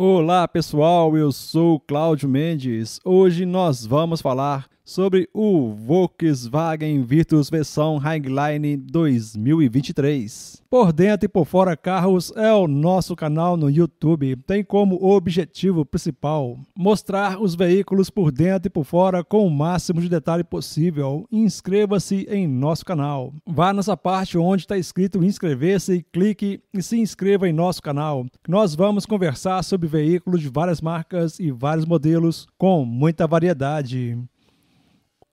Olá pessoal, eu sou Cláudio Mendes. Hoje nós vamos falar sobre o Volkswagen Virtus versão Highline 2023. Por dentro e por fora carros é o nosso canal no YouTube. Tem como objetivo principal mostrar os veículos por dentro e por fora com o máximo de detalhe possível. Inscreva-se em nosso canal. Vá nessa parte onde está escrito inscrever-se, clique e se inscreva em nosso canal. Nós vamos conversar sobre veículos de várias marcas e vários modelos com muita variedade.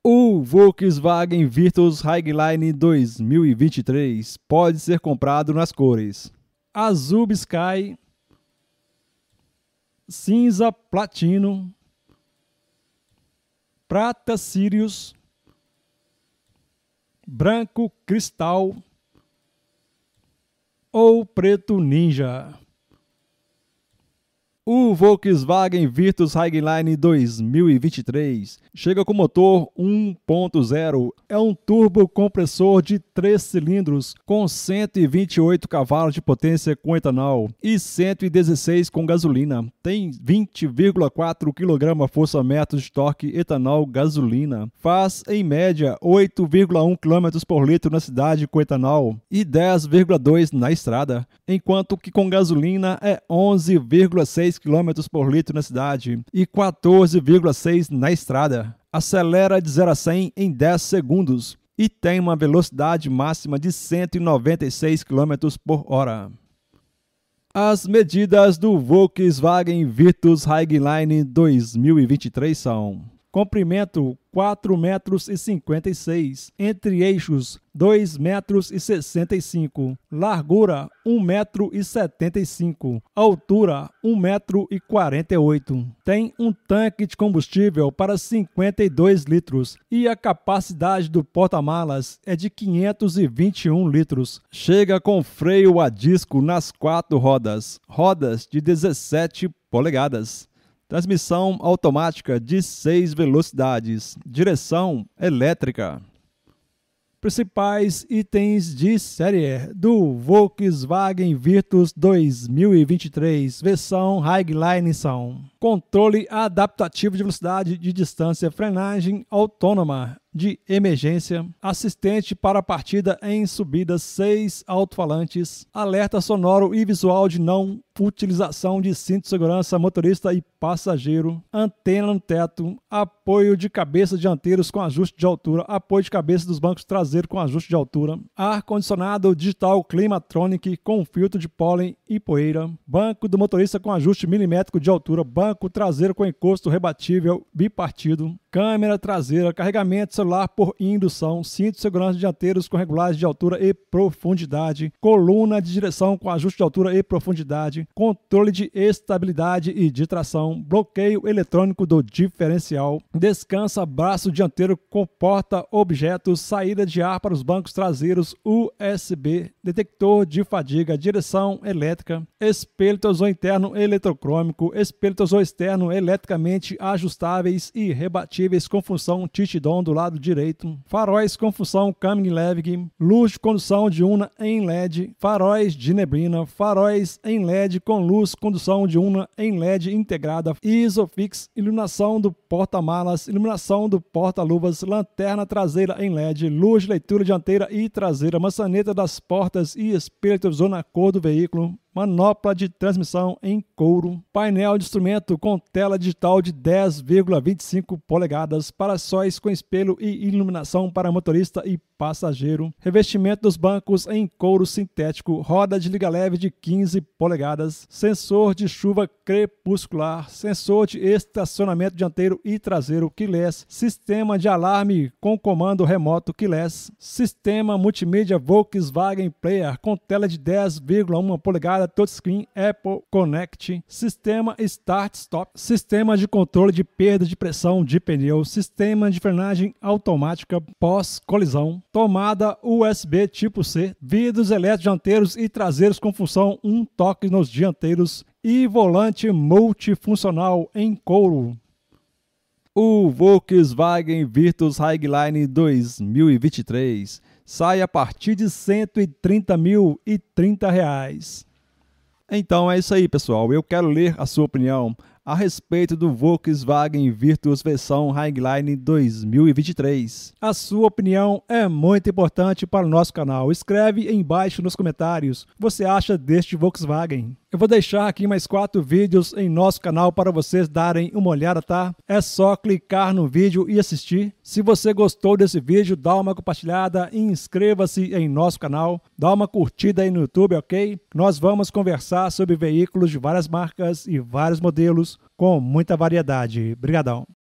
O Volkswagen Virtus Highline 2023 pode ser comprado nas cores azul sky, cinza platino, prata Sirius, branco cristal ou preto ninja. O Volkswagen Virtus Highline 2023 chega com motor 1.0. É um turbo compressor de 3 cilindros com 128 cavalos de potência com etanol e 116 com gasolina. Tem 20,4 kgfm de torque etanol gasolina. Faz em média 8,1 km por litro na cidade com etanol e 10,2 na estrada, enquanto que com gasolina é 11,6 3 km por litro na cidade e 14,6 na estrada. Acelera de 0 a 100 em 10 segundos e tem uma velocidade máxima de 196 km por hora. As medidas do Volkswagen Virtus Highline 2023 são comprimento 4,56 metros e 56, entre eixos 2,65 metros e 65, largura 1,75 metro e 75, altura 1,48 metro e 48. Tem um tanque de combustível para 52 litros e a capacidade do porta-malas é de 521 litros. Chega com freio a disco nas quatro rodas, rodas de 17 polegadas. Transmissão automática de 6 velocidades. Direção elétrica. Principais itens de série do Volkswagen Virtus 2023, versão Highline são controle adaptativo de velocidade de distância, frenagem autônoma de emergência, assistente para partida em subidas, seis alto-falantes, alerta sonoro e visual de não utilização de cinto de segurança motorista e passageiro, antena no teto, apoio de cabeça dianteiros com ajuste de altura, apoio de cabeça dos bancos traseiros com ajuste de altura, ar-condicionado digital Climatronic com filtro de pólen e poeira, banco do motorista com ajuste milimétrico de altura, banco banco traseiro com encosto rebatível bipartido, câmera traseira, carregamento celular por indução, cinto de segurança dianteiros com regulagem de altura e profundidade, coluna de direção com ajuste de altura e profundidade, controle de estabilidade e de tração, bloqueio eletrônico do diferencial, descansa braço dianteiro com porta objetos, saída de ar para os bancos traseiros USB, detector de fadiga, direção elétrica, espelho torso interno eletrocrômico, espelho torso externo eletricamente ajustáveis e rebatíveis com função titidon do lado direito, faróis com função coming Levig, luz de condução em LED, faróis de neblina, faróis em LED com luz condução de una em LED integrada, ISOFIX, iluminação do porta-malas, iluminação do porta-luvas, lanterna traseira em LED, luz de leitura dianteira e traseira, maçaneta das portas e espelho zona cor do veículo, manopla de transmissão em couro, painel de instrumento com tela digital de 10,25 polegadas, para-sóis com espelho e iluminação para motorista e passageiro, revestimento dos bancos em couro sintético, roda de liga leve de 15 polegadas, sensor de chuva crepuscular, sensor de estacionamento dianteiro e traseiro keyless, sistema de alarme com comando remoto keyless, sistema multimídia Volkswagen Player com tela de 10,1 polegadas para touchscreen Apple Connect, sistema Start-Stop, sistema de controle de perda de pressão de pneu, sistema de frenagem automática pós-colisão, tomada USB tipo C, vidros elétricos dianteiros e traseiros com função um toque nos dianteiros e volante multifuncional em couro. O Volkswagen Virtus Highline 2023 sai a partir de R$ 130.030. Então é isso aí, pessoal. Eu quero ler a sua opinião a respeito do Volkswagen Virtus versão Highline 2023. A sua opinião é muito importante para o nosso canal. Escreve embaixo nos comentários o que você acha deste Volkswagen. Eu vou deixar aqui mais quatro vídeos em nosso canal para vocês darem uma olhada, tá? É só clicar no vídeo e assistir. Se você gostou desse vídeo, dá uma compartilhada e inscreva-se em nosso canal. Dá uma curtida aí no YouTube, ok? Nós vamos conversar sobre veículos de várias marcas e vários modelos com muita variedade. Obrigadão.